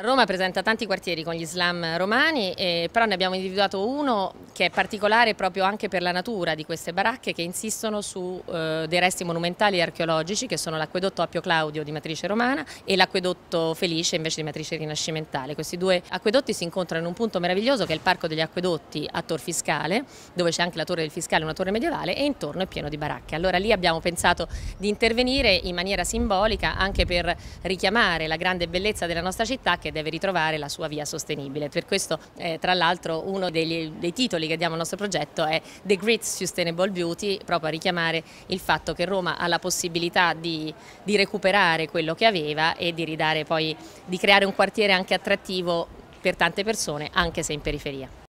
Roma presenta tanti quartieri con gli slam romani, eh, però ne abbiamo individuato uno che è particolare proprio anche per la natura di queste baracche che insistono su eh, dei resti monumentali e archeologici che sono l'acquedotto Appio Claudio di matrice romana e l'acquedotto Felice invece di matrice rinascimentale. Questi due acquedotti si incontrano in un punto meraviglioso che è il Parco degli Acquedotti a Tor Fiscale, dove c'è anche la Torre del Fiscale, una torre medievale, e intorno è pieno di baracche. Allora lì abbiamo pensato di intervenire in maniera simbolica anche per richiamare la grande bellezza della nostra città che deve ritrovare la sua via sostenibile. Per questo eh, tra l'altro uno degli, dei titoli che diamo al nostro progetto è The Great Sustainable Beauty, proprio a richiamare il fatto che Roma ha la possibilità di, di recuperare quello che aveva e di ridare poi, di creare un quartiere anche attrattivo per tante persone, anche se in periferia.